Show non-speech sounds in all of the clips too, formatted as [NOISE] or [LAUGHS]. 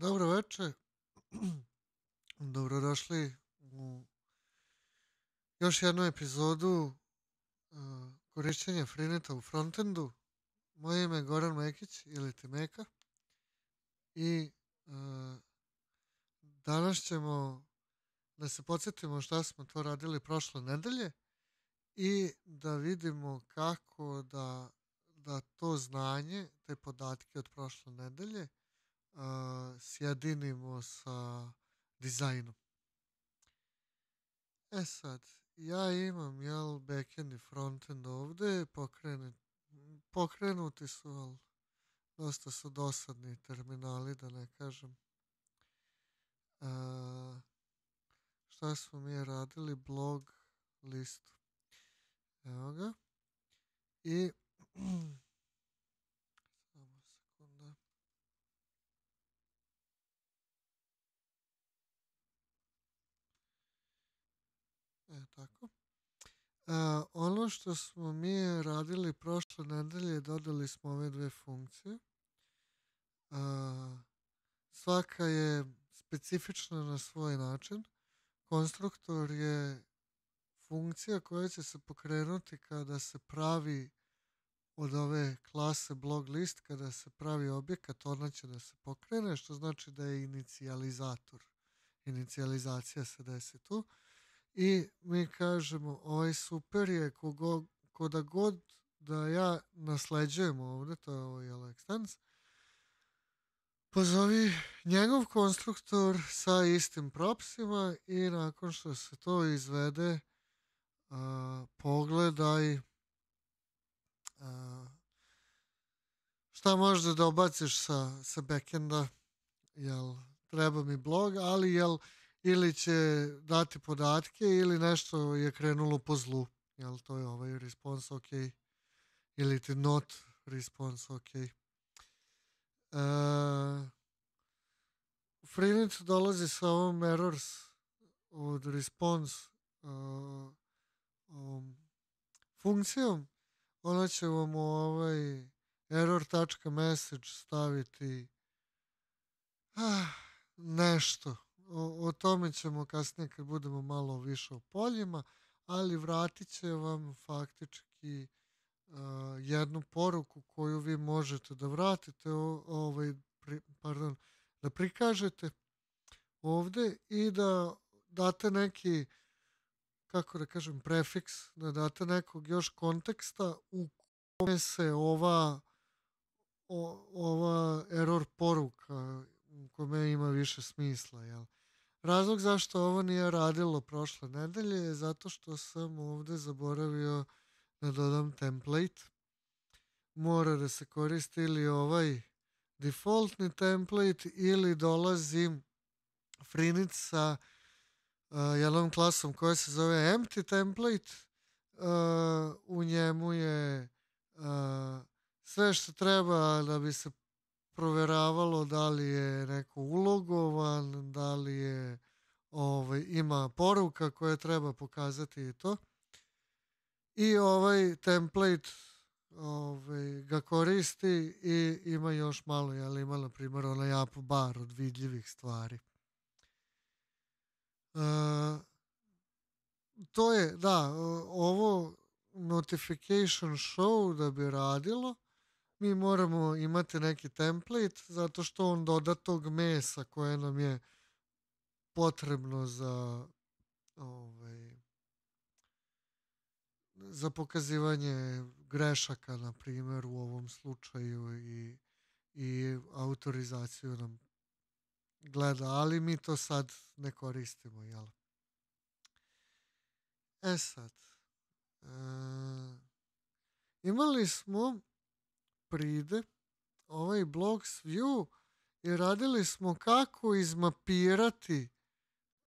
Dobro veče. [CLEARS THROAT] Dobrodošli u još jednu epizodu uh, korišćenja Freeneta u frontendu. Moje ime je Goran Mekić ili Timeka i e, danas ćemo da se podsjetimo šta smo to radili prošle nedelje i da vidimo kako da, da to znanje, te podatke od prošle nedelje, uh, sjedinimo sa dizajnom. E sad, ja imam jel backend i frontend ovde, pokrene, pokrenuti su, ali dosta su dosadni terminali, da ne kažem. A, šta smo mi radili? Blog listu. Evo ga. I tako. Uh, ono što smo mi radili prošle nedelje, dodali smo ove dve funkcije. Uh, svaka je specifična na svoj način. Konstruktor je funkcija koja će se pokrenuti kada se pravi od ove klase blog list, kada se pravi objekat, ona će da se pokrene, što znači da je inicijalizator. Inicijalizacija se desi tu. Uh, i mi kažemo ovaj super je kogo, koda god da ja nasleđujem ovde, to je ovaj Alexans, pozovi njegov konstruktor sa istim propsima i nakon što se to izvede a, pogledaj a, šta možeš da dobaciš sa, sa backenda jel treba mi blog, ali jel uh, ili će dati podatke ili nešto je krenulo po zlu. Jel, to je ovaj response ok ili ti not response ok. E, Freenet dolazi sa ovom errors od response uh, um, funkcijom. Ona će vam u ovaj error.message staviti ah, nešto o, o tome ćemo kasnije kad budemo malo više o poljima, ali vratit će vam faktički uh, jednu poruku koju vi možete da vratite, o, ovaj, pri, pardon, da prikažete ovde i da date neki kako da kažem, prefiks, da date nekog još konteksta u kome se ova o, ova error poruka u kome ima više smisla, jel? Uh, Razlog zašto ovo nije radilo prošle nedelje je zato što sam ovde zaboravio da dodam template. Mora da se koristi ili ovaj defaultni template ili dolazi Frinic sa uh, jednom klasom koja se zove empty template. Uh, u njemu je uh, sve što treba da bi se proveravalo da li je neko ulogovan, da li je ovaj, ima poruka koje treba pokazati i to. I ovaj template ovaj, ga koristi i ima još malo, jel ima na primjer onaj up bar od vidljivih stvari. E, to je, da, ovo notification show da bi radilo – mi moramo imati neki template zato što on doda tog mesa koje nam je potrebno za ovaj, za pokazivanje grešaka, na primer, u ovom slučaju i, i autorizaciju nam gleda, ali mi to sad ne koristimo, jel? E sad, e, imali smo pride ovaj Blocks View i radili smo kako izmapirati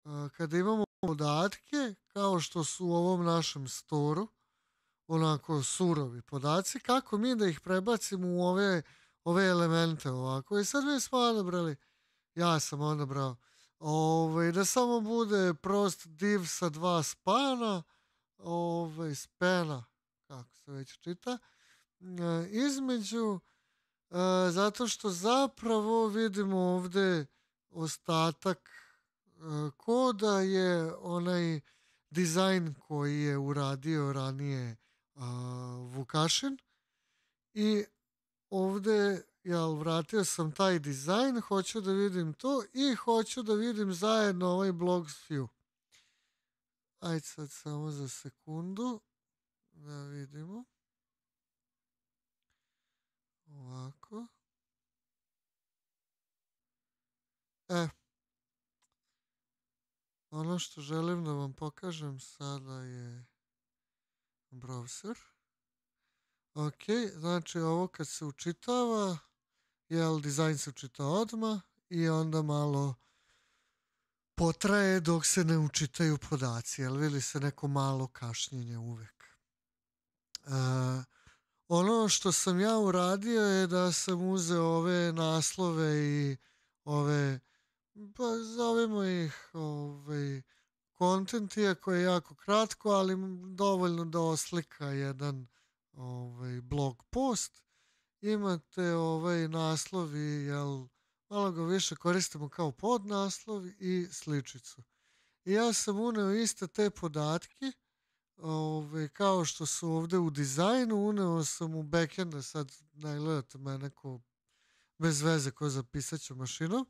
uh, kada imamo podatke kao što su u ovom našem storu onako surovi podaci, kako mi da ih prebacimo u ove, ove elemente ovako. I sad mi smo odabrali, ja sam odabrao, ovaj, da samo bude prost div sa dva spana, ovaj, spena, kako se već čita, E, između, e, zato što zapravo vidimo ovde ostatak e, koda je onaj dizajn koji je uradio ranije Vukašin i ovde jel, vratio sam taj dizajn, hoću da vidim to i hoću da vidim zajedno ovaj Blogs View. Ajde sad samo za sekundu da vidimo. Ovako. E. Ono što želim da vam pokažem sada je browser. Ok, znači ovo kad se učitava, jel, dizajn se učita odma i onda malo potraje dok se ne učitaju podaci, jel vidi se neko malo kašnjenje uvek. Uh, Ono što sam ja uradio je da sam uzeo ove naslove i ove, pa zovemo ih ovaj, kontent, iako je jako kratko, ali dovoljno da oslika jedan ovaj, blog post. Imate ovaj naslovi, jel, malo ga više koristimo kao podnaslov i sličicu. I ja sam uneo iste te podatke, Ove, kao što su ovde u dizajnu, uneo sam u backenda, sad najgledate mene ko bez veze ko za pisaću mašinom,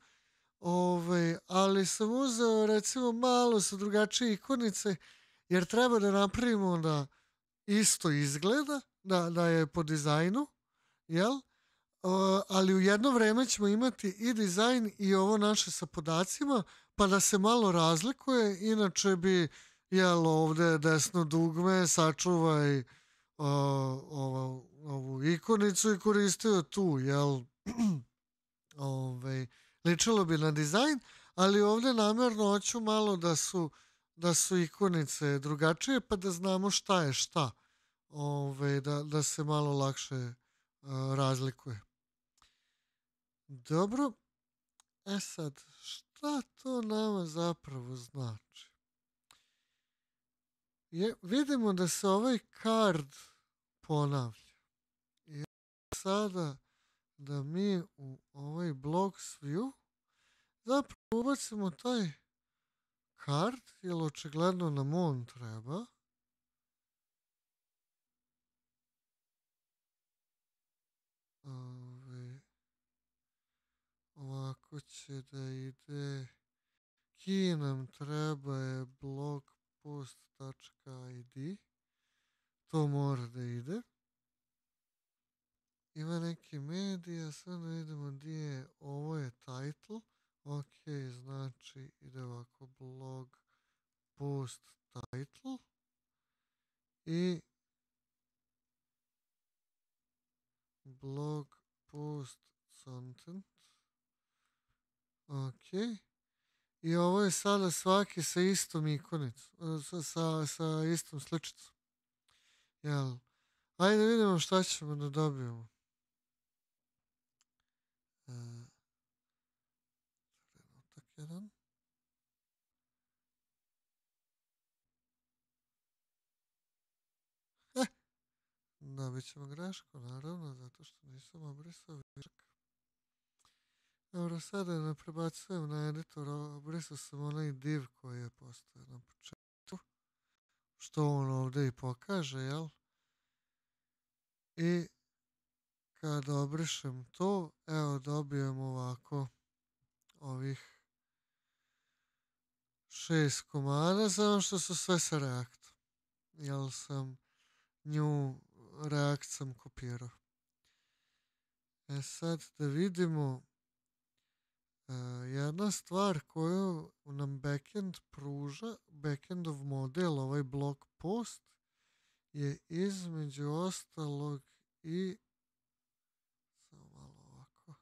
Ove, ali sam uzeo recimo malo sa drugačije ikonice, jer treba da napravimo da isto izgleda, da, da je po dizajnu, jel? O, ali u jedno vreme ćemo imati i dizajn i ovo naše sa podacima, pa da se malo razlikuje, inače bi jel ovde desno dugme, sačuvaj uh, ovo, ovu ikonicu i koristio tu, jel [CLEARS THROAT] ovaj, ličilo bi na dizajn, ali ovde namerno hoću malo da su da su ikonice drugačije pa da znamo šta je šta ovaj, da, da se malo lakše uh, razlikuje dobro e sad šta to nama zapravo znači je, vidimo da se ovaj kard ponavlja. I sada da mi u ovaj blocks view zapravo ubacimo taj kard, jer očigledno nam on treba. Ove, ovako će da ide ki nam treba je blok post.id. To mora da ide. Ima neke medije sad da vidimo gdje je, ovo je title, ok, znači ide ovako blog post title i blog post content, ok, I ovo je sada svaki sa istom ikonicom, e, sa, sa, sa istom sličicom. Jel? Ajde da vidimo šta ćemo da dobijemo. E, trenutak jedan. Eh, dobit ćemo grešku, naravno, zato što nisam obrisao višak. Dobro, sada ne prebacujem na editora, brisao sam onaj div koji je postao na početku, što on ovde i pokaže, jel? I kad obrišem to, evo dobijem ovako ovih šest komada, samo što su sve sa reaktom, Jel sam nju React sam kopirao. E sad da vidimo E, jedna stvar koju nam backend pruža, backendov model, ovaj blog post, je između ostalog i samo malo ovako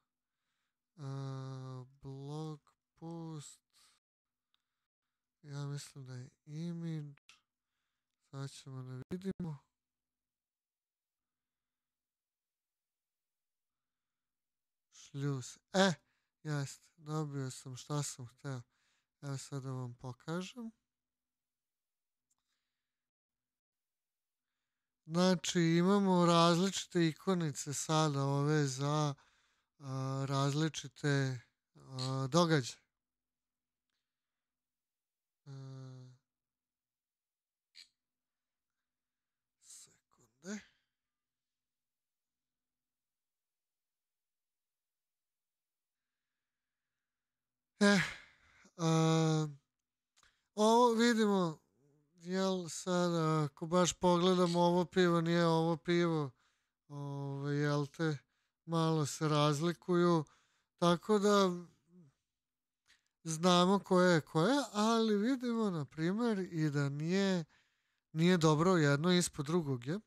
uh, blog post ja mislim da je image sad ćemo da vidimo šljus e Jeste, dobio sam šta sam hteo. Evo sad da vam pokažem. Znači imamo različite ikonice sada ove za a, različite a, događaje. A, e, Eh, a, ovo vidimo, jel sad, ako baš pogledamo ovo pivo, nije ovo pivo, ove, ovaj, jel te, malo se razlikuju, tako da znamo koje je koje, ali vidimo, na primer, i da nije, nije dobro jedno ispod drugog je.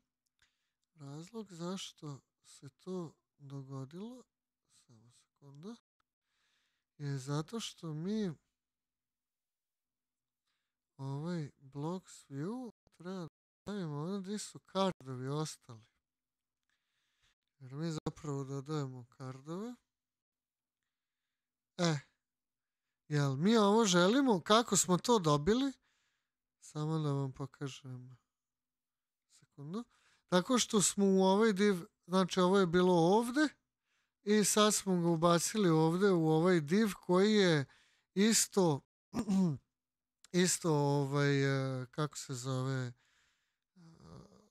Razlog zašto se to dogodilo, samo sekunda, je zato što mi ovaj blocks view treba da stavimo ono gdje su kardovi ostali. Jer mi zapravo dodajemo kardove. E, jel mi ovo želimo? Kako smo to dobili? Samo da vam pokažem. Sekundu. Tako što smo u ovaj div, znači ovo je bilo ovde i sad smo ga ubacili ovde u ovaj div koji je isto [CLEARS THROAT] isto ovaj e, kako se zove e,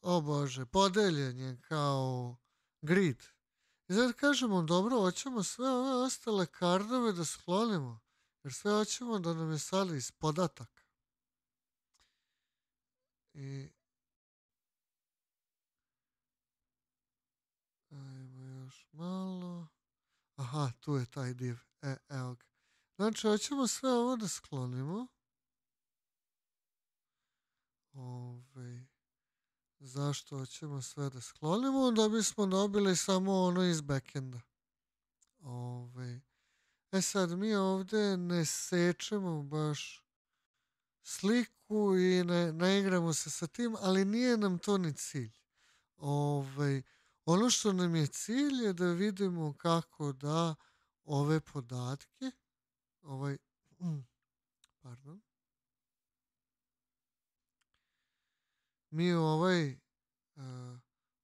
o bože podeljen kao grid i sad kažemo dobro hoćemo sve ove ostale kardove da sklonimo jer sve hoćemo da nam je sali iz podataka i malo, aha, tu je taj div, e, evo ga. Znači, hoćemo sve ovo da sklonimo. Ove, ovaj, zašto hoćemo sve da sklonimo? Da bismo dobili samo ono iz backenda. Ove, ovaj, e sad, mi ovde ne sečemo baš sliku i ne, ne igramo se sa tim, ali nije nam to ni cilj. Ove, ovaj, Ono što nam je cilj je da vidimo kako da ove podatke, ovaj, mm, pardon, mi ovaj e,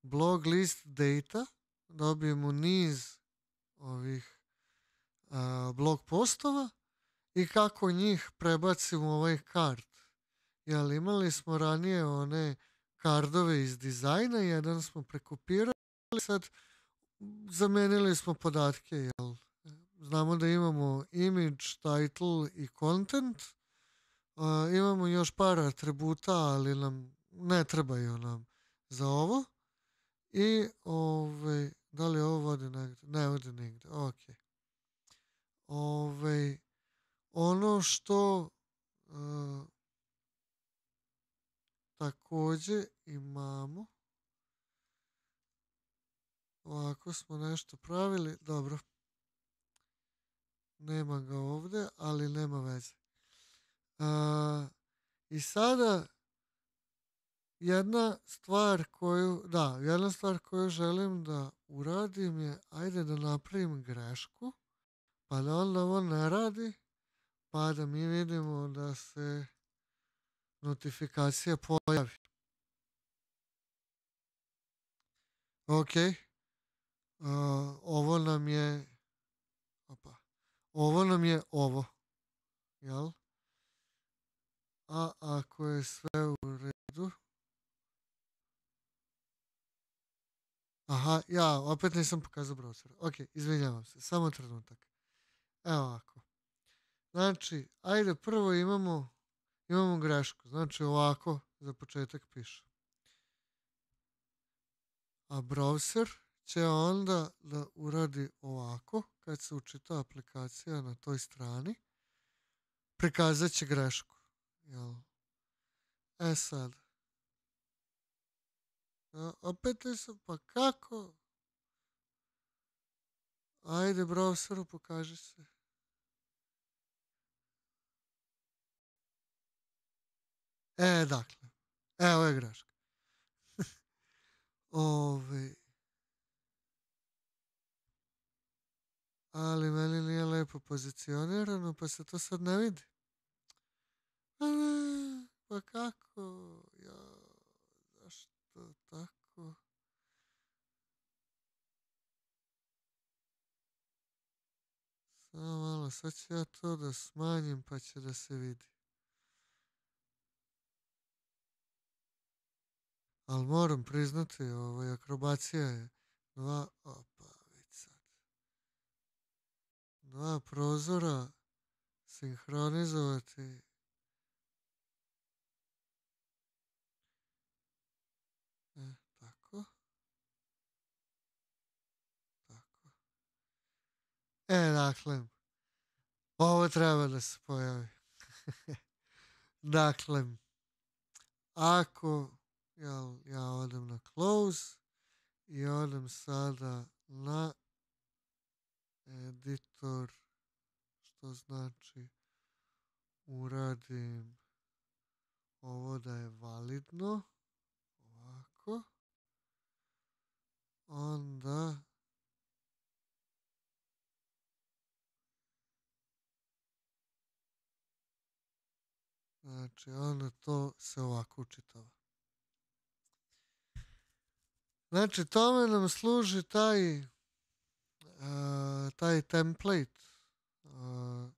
blog list data dobijemo niz ovih e, blog postova i kako njih prebacimo u ovaj kart. Jel imali smo ranije one kardove iz dizajna, jedan smo prekopirali, ali dakle, sad zamenili smo podatke, jel? Znamo da imamo image, title i content. Uh, imamo još par atributa, ali nam ne trebaju nam za ovo. I ovaj, da li ovo vodi negde? Ne vodi negde, ok. Ovaj, ono što uh, takođe imamo Ovako smo nešto pravili. Dobro. Nema ga ovde, ali nema veze. A, I sada jedna stvar koju, da, jedna stvar koju želim da uradim je, ajde da napravim grešku, pa da onda ovo ne radi, pa da mi vidimo da se notifikacija pojavi. Ok. Uh, ovo nam je opa, ovo nam je ovo jel a ako je sve u redu aha ja opet nisam pokazao browser ok izvinjavam se samo trenutak evo ovako znači ajde prvo imamo imamo grešku znači ovako za početak piše a browser će onda da uradi ovako, kad se učita aplikacija na toj strani, prikazat će grešku. Jel? E sad, a, opet sam, pa kako? Ajde, browseru, pokaži se. E, dakle, evo je greška. [LAUGHS] Ove, ali meni nije lepo pozicionirano, pa se to sad ne vidi. A pa kako? Ja, zašto tako? Samo malo, sad ću ja to da smanjim pa će da se vidi. Ali moram priznati, ovaj, akrobacija je dva, op dva prozora sinhronizovati e, tako tako e dakle ovo treba da se pojavi [LAUGHS] dakle ako ja, ja odem na close i odem sada na editor, što znači uradim ovo da je validno, ovako, onda Znači, onda to se ovako učitava. Znači, tome nam služi taj a, eh, taj template eh,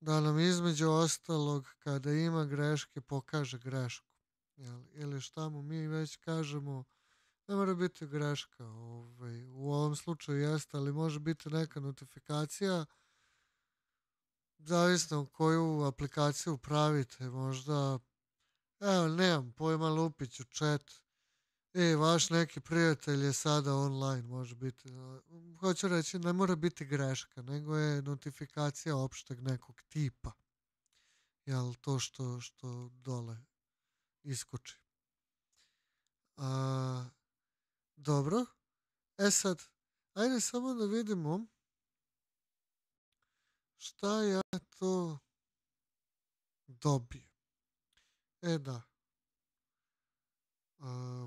da nam između ostalog kada ima greške pokaže grešku jel? ili šta mu mi već kažemo ne mora biti greška ovaj, u ovom slučaju jeste ali može biti neka notifikacija zavisno koju aplikaciju pravite možda evo nemam pojma lupiću chat E, vaš neki prijatelj je sada online, može biti. Hoću reći, ne mora biti greška, nego je notifikacija opšteg nekog tipa. Jel, to što, što dole iskoči. A, dobro. E sad, ajde samo da vidimo šta ja to dobijem. E da. A,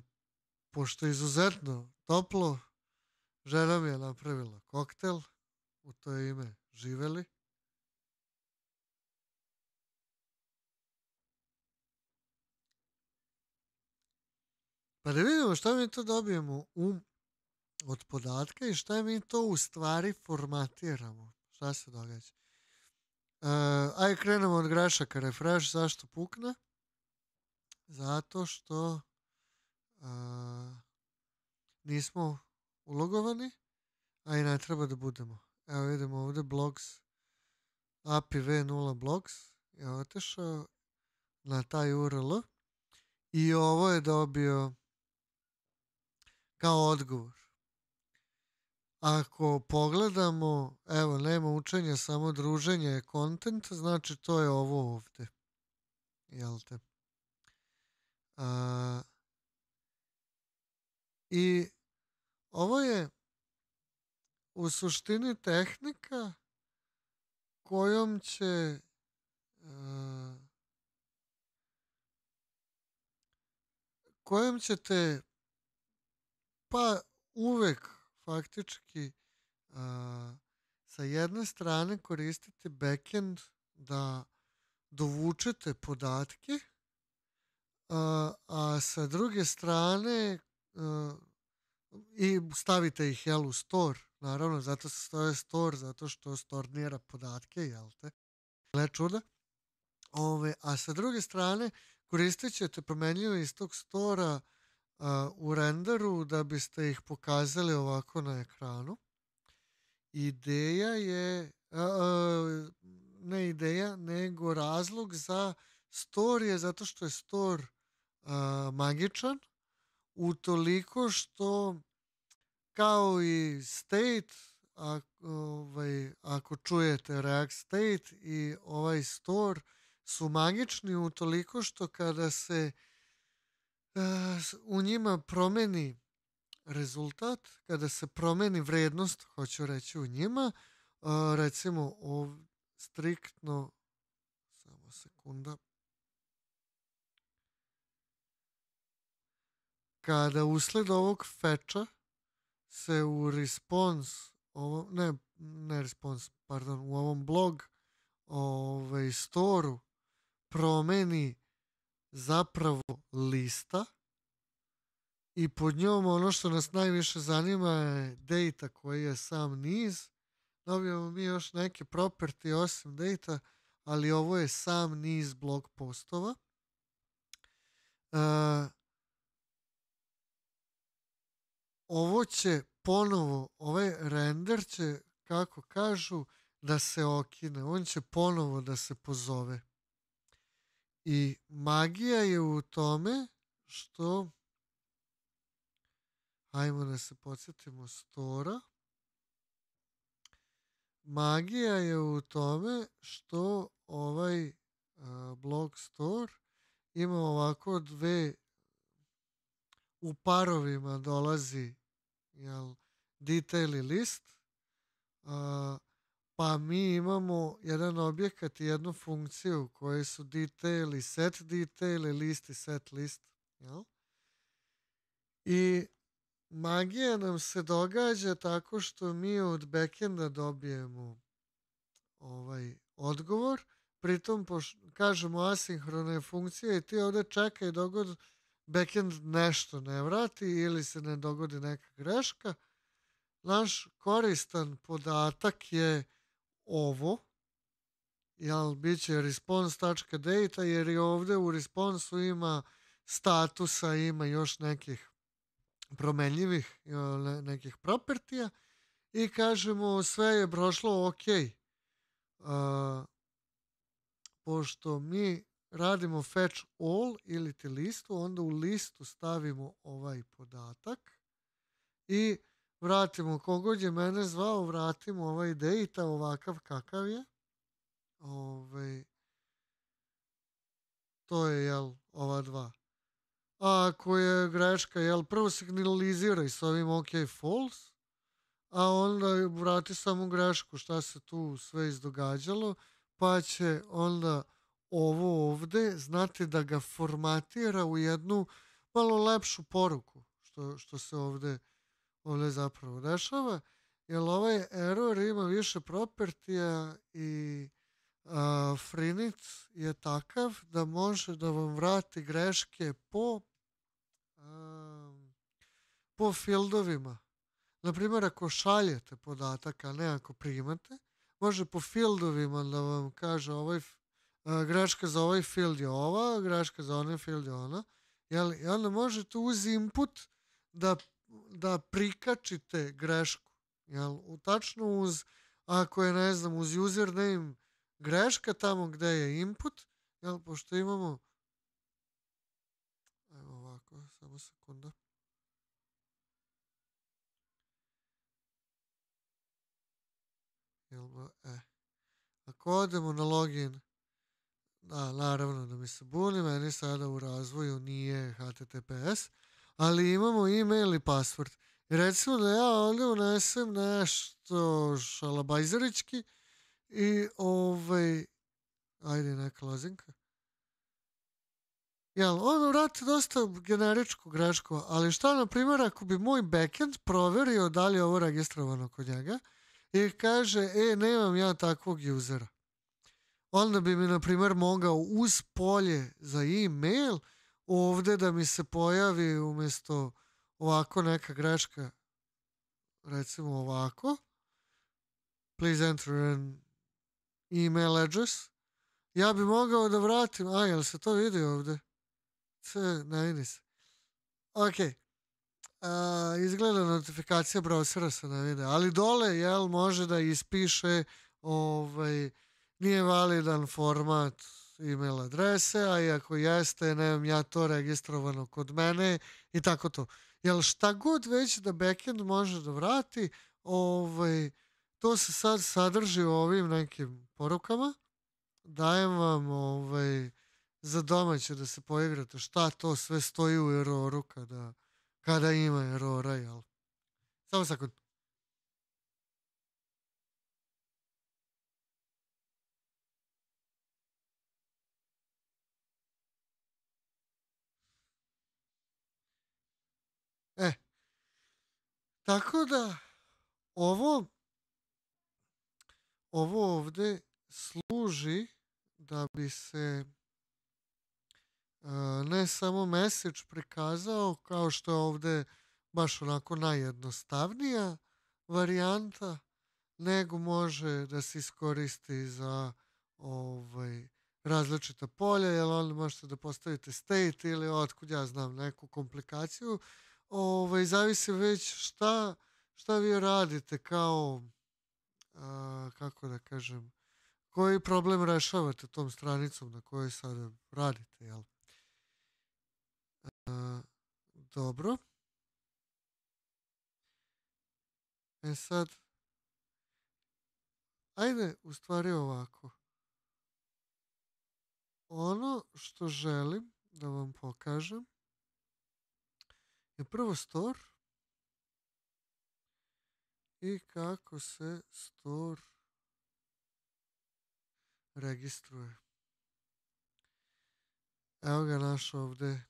pošto je izuzetno toplo, žena mi je napravila koktel, u to ime živeli. Pa da vidimo šta mi to dobijemo um od podatka i šta mi to u stvari formatiramo. Šta se događa? Uh, aj krenemo od grešaka refresh. Zašto pukne? Zato što a, nismo ulogovani, a i ne treba da budemo. Evo vidimo ovde blogs, API V0 blogs je otešao na taj URL i ovo je dobio kao odgovor. Ako pogledamo, evo, nema učenja, samo druženje je content, znači to je ovo ovde. Jel te? A, I ovo je u suštini tehnika kojom će uh, kojom ćete pa uvek faktički uh, sa jedne strane koristiti backend da dovučete podatke, a, eh, a sa druge strane E, i stavite ih jel, u store, naravno, zato se stoje store, zato što stornira podatke, jel te? Gle čuda. Ove, a sa druge strane, koristit ćete promenljive iz tog stora u renderu da biste ih pokazali ovako na ekranu. Ideja je, a, a, ne ideja, nego razlog za store je zato što je store a, magičan, u toliko što kao i State, a, ovaj, ako čujete React State i ovaj store, su magični u toliko što kada se uh, u njima promeni rezultat, kada se promeni vrednost, hoću reći u njima, uh, recimo ov, striktno, samo sekunda, kada usled ovog feča se u response ovo, ne, ne response, pardon, u ovom blog ovaj, storu promeni zapravo lista i pod njom ono što nas najviše zanima je data koji je sam niz. Dobijamo mi još neke property osim data, ali ovo je sam niz blog postova. Uh, ovo će ponovo, ovaj render će, kako kažu, da se okine. On će ponovo da se pozove. I magija je u tome što ajmo da se podsjetimo stora. Magija je u tome što ovaj blog store ima ovako dve u parovima dolazi jel, dite list, a, pa mi imamo jedan objekat i jednu funkciju koje su dite set dite list i set list. Jel? I magija nam se događa tako što mi od backenda dobijemo ovaj odgovor, pritom poš, kažemo asinhrona je funkcija i ti ovde čekaj dogod backend nešto ne vrati ili se ne dogodi neka greška, naš koristan podatak je ovo, jel bit će response.data jer i ovde u responsu ima statusa, ima još nekih promenljivih nekih propertija i kažemo sve je prošlo ok. Uh, pošto mi radimo fetch all ili ti listu, onda u listu stavimo ovaj podatak i vratimo kogod je mene zvao, vratimo ovaj data ovakav kakav je. Ove, ovaj, to je jel, ova dva. A ako je greška, jel, prvo signaliziraj s ovim ok false, a onda vrati samo grešku šta se tu sve izdogađalo, pa će onda ovo ovde, znate da ga formatira u jednu malo lepšu poruku što, što se ovde, ovde zapravo dešava, jer ovaj error ima više propertija i a, Frinit je takav da može da vam vrati greške po a, po fieldovima. Naprimjer, ako šaljete podatak, a ne ako primate, može po fieldovima da vam kaže ovaj E, greška za ovaj field je ova, greška za onaj field je ona. Jel? I onda možete uz input da, da prikačite grešku. Jel? U, tačno uz, ako je, ne znam, uz username greška tamo gde je input, jel? pošto imamo Evo ovako, samo sekunda. Jel, e. Ako odemo na login, Da, naravno da mi se buni, meni sada u razvoju nije HTTPS, ali imamo e-mail i password. recimo da ja ovde unesem nešto šalabajzerički i ovaj, ajde neka lozinka. Jel, on vrati dosta generičku grešku, ali šta, na primjer, ako bi moj backend proverio da li je ovo registrovano kod njega i kaže, e, nemam ja takvog usera onda bi mi, na primjer, mogao uz polje za e-mail ovde da mi se pojavi umesto ovako neka greška, recimo ovako, please enter an email address, ja bi mogao da vratim, a jel se to vidi ovde? C, ne vidi se. Ok, a, e, izgleda notifikacija browsera se ne vide, ali dole, jel, može da ispiše ovaj, nije validan format email adrese, a i ako jeste, nemam ja to registrovano kod mene i tako to. Jel šta god već da backend može da vrati, ovaj, to se sad sadrži u ovim nekim porukama. Dajem vam ovaj, za domaće da se poigrate šta to sve stoji u eroru kada, kada ima erora, jel? Samo sekund. Tako da, ovo, ovo ovde služi da bi se e, ne samo message prikazao kao što je ovde baš onako najjednostavnija varijanta, nego može da se iskoristi za ovaj, različita polja, jer onda možete da postavite state ili otkud ja znam neku komplikaciju ovaj, zavisi već šta, šta vi radite kao, a, kako da kažem, koji problem rešavate tom stranicom na kojoj sad radite, jel? A, e, dobro. E sad, ajde u stvari ovako. Ono što želim da vam pokažem je prvo stor i kako se stor registruje. Evo ga naš ovde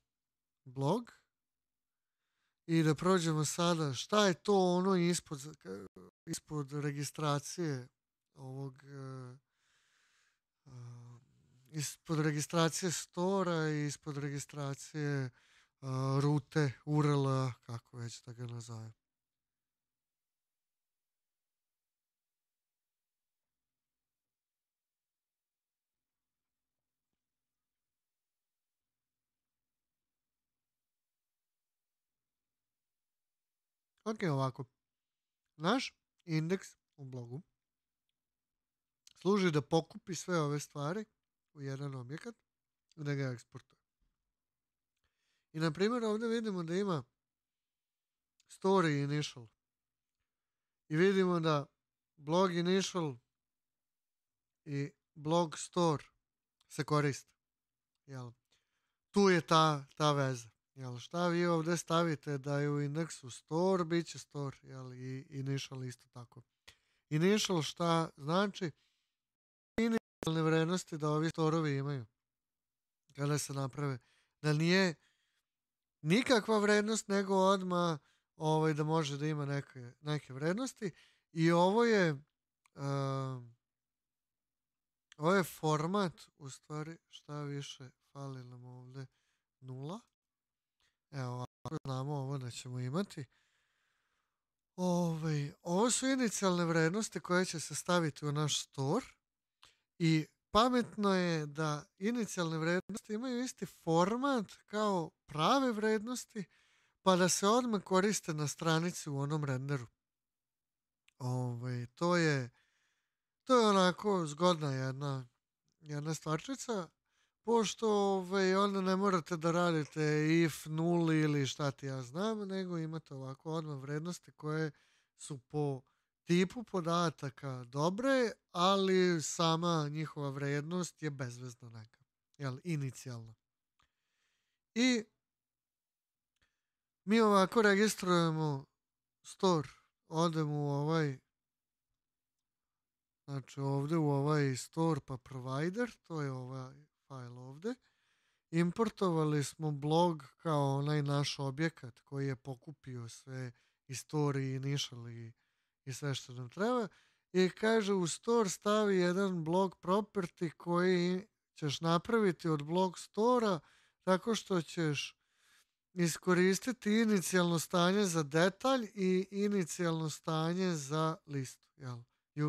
blog. I da prođemo sada šta je to ono ispod, ispod registracije ovog uh, ispod registracije stora i ispod registracije uh, rute, URL, kako već da ga nazovem. Ok, ovako. Naš indeks u blogu služi da pokupi sve ove stvari u jedan objekat i da ga eksportuje. I na primjer ovdje vidimo da ima story initial. I vidimo da blog initial i blog store se koriste. Jel? Tu je ta, ta veza. Jel, šta vi ovdje stavite da je u indeksu store, bit će store. Jel, I initial isto tako. Initial šta znači? Inicijalne vrednosti da ovi storovi imaju kada se naprave. Da nije nikakva vrednost, nego odma ovaj, da može da ima neke, neke vrednosti. I ovo je uh, ovo je format, u stvari, šta više fali nam ovde, nula. Evo, ako znamo ovo da ćemo imati. Ove, ovaj, ovo su inicijalne vrednosti koje će se staviti u naš store i pametno je da inicijalne vrednosti imaju isti format kao prave vrednosti, pa da se odmah koriste na stranici u onom renderu. Ove, ovaj, to je to je onako zgodna jedna, jedna stvarčica, pošto ove, ovaj, onda ne morate da radite if, nul ili šta ti ja znam, nego imate ovako odmah vrednosti koje su po tipu podataka dobre, ali sama njihova vrednost je bezvezna neka, jel, inicijalna. I mi ovako registrujemo store, odemo u ovaj Znači ovde u ovaj store pa provider, to je ovaj file ovde. Importovali smo blog kao onaj naš objekat koji je pokupio sve istorije i nišali i i sve što nam treba. I kaže u store stavi jedan blog property koji ćeš napraviti od blog stora tako što ćeš iskoristiti inicijalno stanje za detalj i inicijalno stanje za listu. Jel?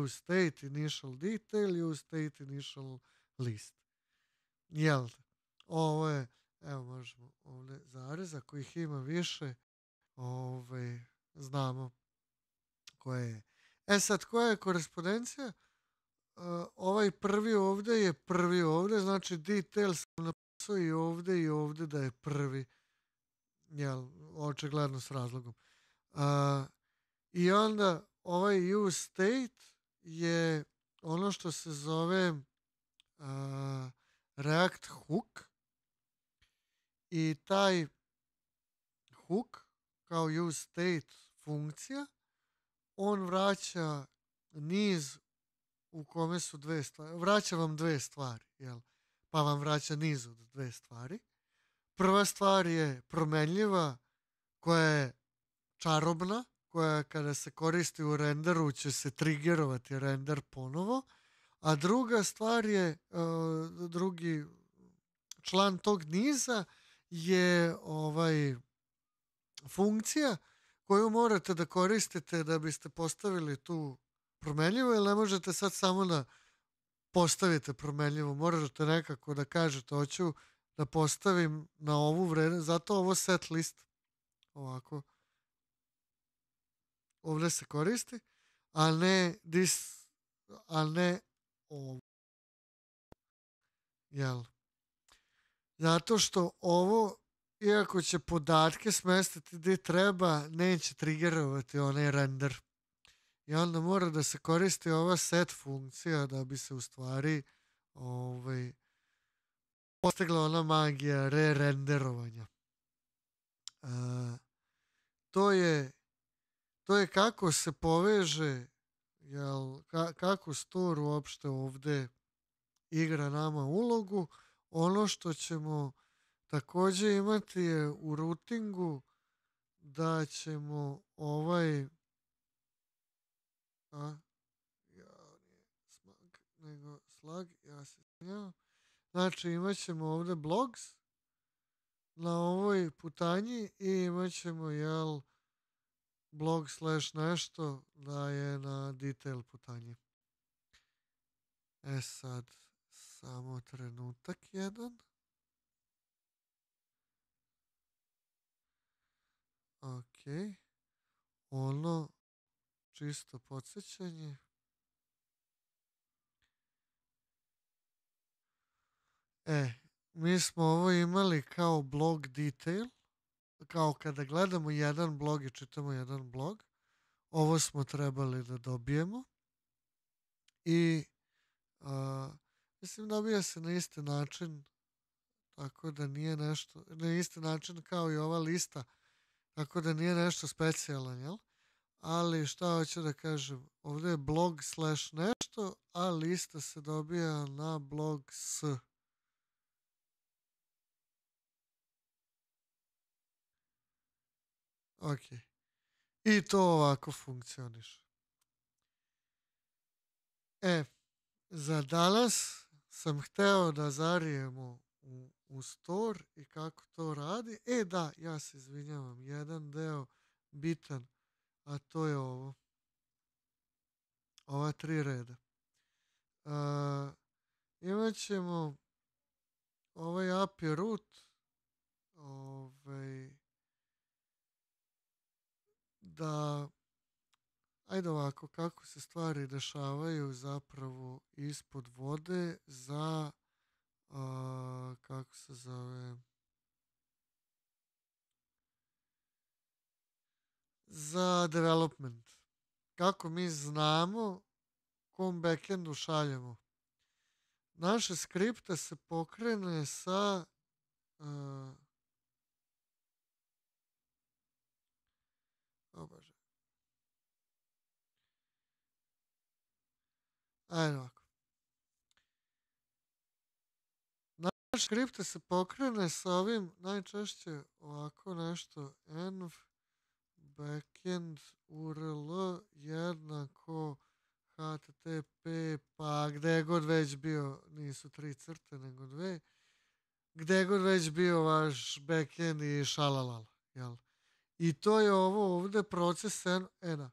Use state initial detail, use state initial list. Jel? Da? Ovo je, evo možemo ovde zareza ako ih ima više, ove, ovaj, znamo koja je. E sad, koja je korespondencija? E, ovaj prvi ovde je prvi ovde, znači detail sam napisao i ovde i ovde da je prvi. Jel, očigledno s razlogom. Uh, I onda ovaj U state je ono što se zove uh, React hook i taj hook kao use state funkcija on vraća niz u kome su dve stvari. Vraća vam dve stvari, jel? Pa vam vraća niz od dve stvari. Prva stvar je promenljiva koja je čarobna, koja kada se koristi u renderu će se triggerovati render ponovo. A druga stvar je, e, drugi član tog niza je ovaj funkcija koju morate da koristite da biste postavili tu promenljivu, jer ne možete sad samo da postavite promenljivu, morate nekako da kažete hoću da postavim na ovu vrednost, zato ovo set list ovako ovde se koristi, a ne this, a ne ovo. Jel? Zato što ovo iako će podatke smestiti gde treba, neće triggerovati onaj render. I onda mora da se koristi ova set funkcija da bi se u stvari ovaj, postegla ona magija re-renderovanja. E, to, je, to je kako se poveže jel, ka, kako Store uopšte ovde igra nama ulogu, ono što ćemo Takođe imati je u rutingu da ćemo ovaj a ja nije smag nego slag ja se snijao znači imat ćemo ovde blogs na ovoj putanji i imat ćemo jel blog slash nešto da je na detail putanji e sad samo trenutak jedan Ok. Ono, čisto podsjećanje. E, mi smo ovo imali kao blog detail, kao kada gledamo jedan blog i čitamo jedan blog, ovo smo trebali da dobijemo i a, mislim dobija se na isti način, tako da nije nešto, na isti način kao i ova lista, tako da nije nešto specijalan, jel? Ali šta hoću da kažem, ovde je blog slash nešto, a lista se dobija na blog s. Ok. I to ovako funkcioniše. E, za danas sam hteo da zarijemo u u store i kako to radi. E da, ja se izvinjavam, jedan deo bitan, a to je ovo. Ova tri reda. Uh, imat ćemo ovaj API root ovaj, da ajde ovako kako se stvari dešavaju zapravo ispod vode za a, kako se zove, za development. Kako mi znamo kom backendu šaljemo. Naše skripte se pokrene sa a, e, oh Bože. Ajde ovako. Škripte se pokrene sa ovim najčešće ovako nešto env backend url jednako http pa gde god već bio nisu tri crte nego dve gde god već bio vaš backend i šalalala jel? i to je ovo ovde proces en, ena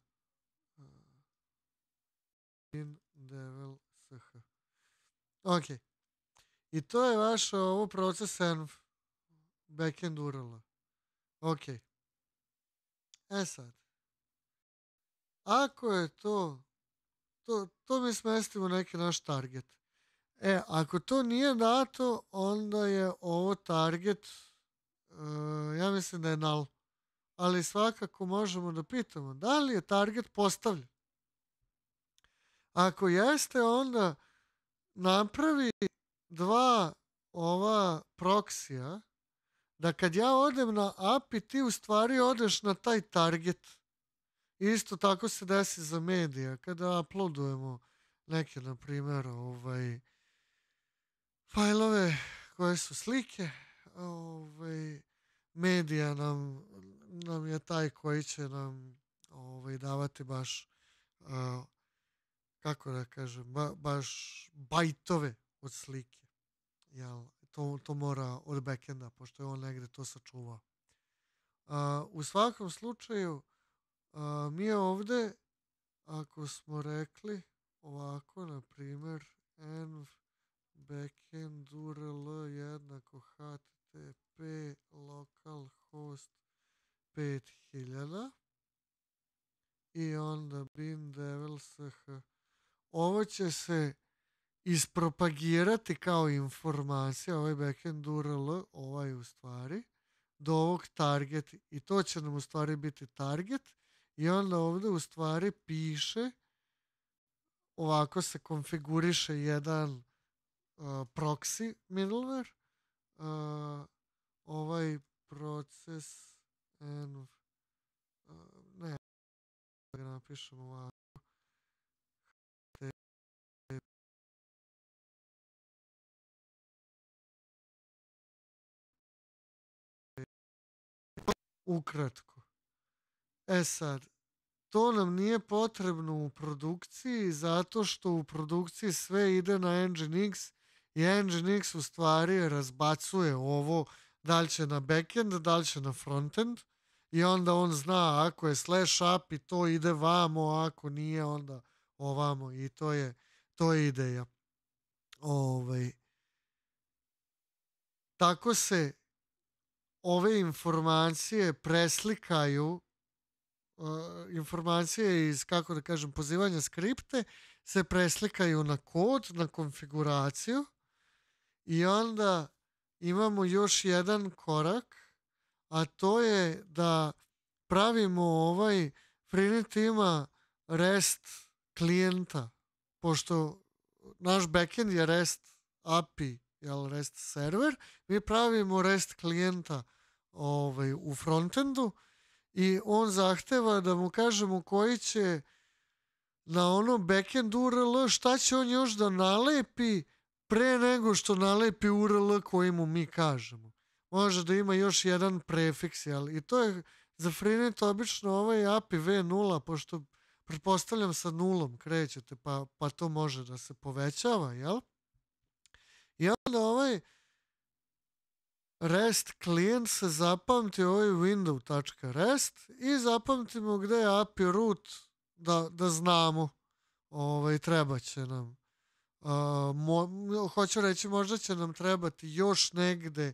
in devel sh okay. I to je vaš ovo proces env backend urala. Ok. E sad. Ako je to, to, to mi smestimo neki naš target. E, ako to nije dato, onda je ovo target, uh, ja mislim da je null. Ali svakako možemo da pitamo, da li je target postavljen? Ako jeste, onda napravi dva ova proksija, da kad ja odem na API, ti u stvari odeš na taj target. Isto tako se desi za medija. Kada uploadujemo neke, na primjer, ovaj, fajlove koje su slike, ovaj, medija nam, nam je taj koji će nam ovaj, davati baš uh, kako da kažem, ba, baš bajtove od slike. Jel, to, to mora od backenda, pošto je on negde to sačuvao. A, u svakom slučaju, a, mi je ovde, ako smo rekli ovako, na primer, env backend url jednako http localhost 5000 i onda bin devil sh. Ovo će se ispropagirati kao informacija, ovaj backend URL, ovaj u stvari, do ovog target i to će nam u stvari biti target i onda ovdje u stvari piše ovako se konfiguriše jedan uh, proxy middleware uh, ovaj proces and, uh, ne da ga napišem ovako ukratko. E sad, to nam nije potrebno u produkciji zato što u produkciji sve ide na Nginx i Nginx u stvari razbacuje ovo da li će na backend, da li će na frontend i onda on zna ako je slash up i to ide vamo, ako nije onda ovamo i to je, to je ideja. Ovaj. Tako se ove informacije preslikaju uh, informacije iz, kako da kažem, pozivanja skripte se preslikaju na kod, na konfiguraciju i onda imamo još jedan korak, a to je da pravimo ovaj Frinit ima REST klijenta, pošto naš backend je REST API jel, REST server, mi pravimo REST klijenta ovaj, u frontendu i on zahteva da mu kažemo koji će na ono backend URL šta će on još da nalepi pre nego što nalepi URL koji mu mi kažemo. Može da ima još jedan prefiks, jel? I to je za Freenet obično ovaj API V0, pošto pretpostavljam sa nulom krećete, pa, pa to može da se povećava, jel? I onda ovaj REST klijent se zapamti ovaj window.rest i zapamtimo gde je API root da, da znamo. Ovaj, treba će nam. Uh, mo, hoću reći, možda će nam trebati još negde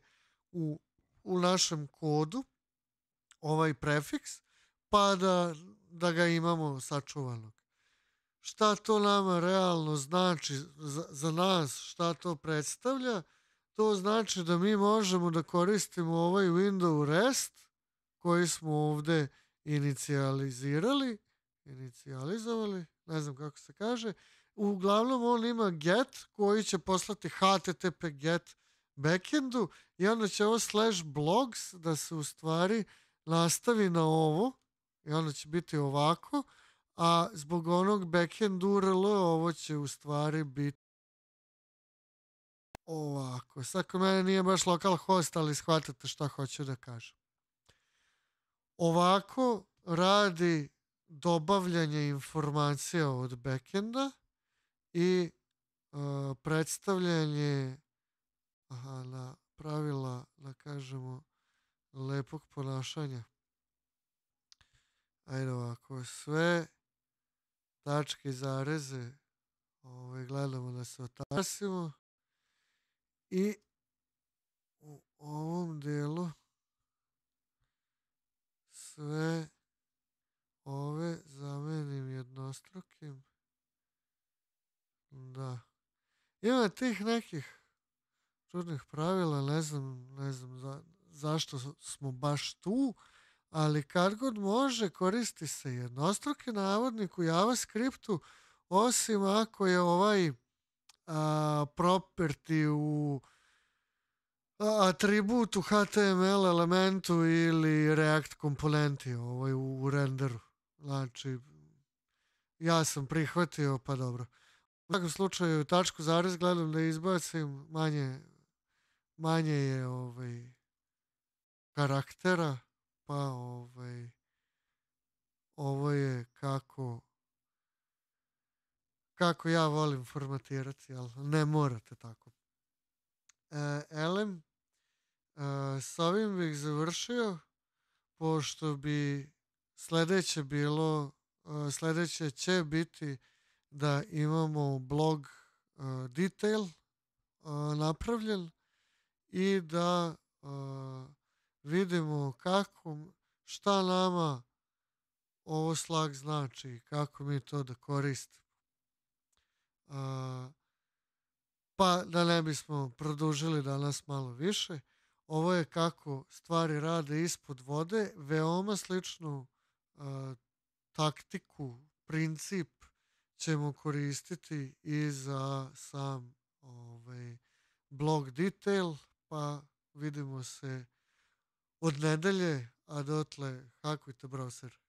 u, u našem kodu ovaj prefiks, pa da, da ga imamo sačuvanog šta to nama realno znači za, za nas, šta to predstavlja, to znači da mi možemo da koristimo ovaj window rest koji smo ovde inicijalizirali, inicijalizovali, ne znam kako se kaže, uglavnom on ima get koji će poslati http get backendu i onda će ovo slash blogs da se u stvari nastavi na ovo i onda će biti ovako, a zbog onog backend URL ovo će u stvari biti ovako. Sad kod mene nije baš local host, ali shvatate šta hoću da kažem. Ovako radi dobavljanje informacija od backenda i uh, predstavljanje aha, na pravila, da kažemo, lepog ponašanja. Ajde ovako, sve tačke i zareze ovaj, gledamo da se otasimo i u ovom delu sve ove zamenim jednostrukim da ima tih nekih čudnih pravila ne znam, ne znam za, zašto smo baš tu ali kad god može koristi se jednostruki navodnik u JavaScriptu, osim ako je ovaj a, property u atribut u HTML elementu ili React komponenti ovaj, u, u renderu. Znači, ja sam prihvatio, pa dobro. U takvom slučaju, tačku zarez gledam da izbacim, manje, manje je ovaj, karaktera, pa ovaj, ovo je kako kako ja volim formatirati, ali ne morate tako. E, elem, e, s ovim bih završio, pošto bi sledeće bilo, e, sledeće će biti da imamo blog e, detail e, napravljen i da e, vidimo kako, šta nama ovo slag znači i kako mi to da koristimo. A, pa da ne bismo produžili danas malo više, ovo je kako stvari rade ispod vode, veoma sličnu a, taktiku, princip ćemo koristiti i za sam ovaj, blog detail, pa vidimo se Od nedelje, a dotle hakujte browser.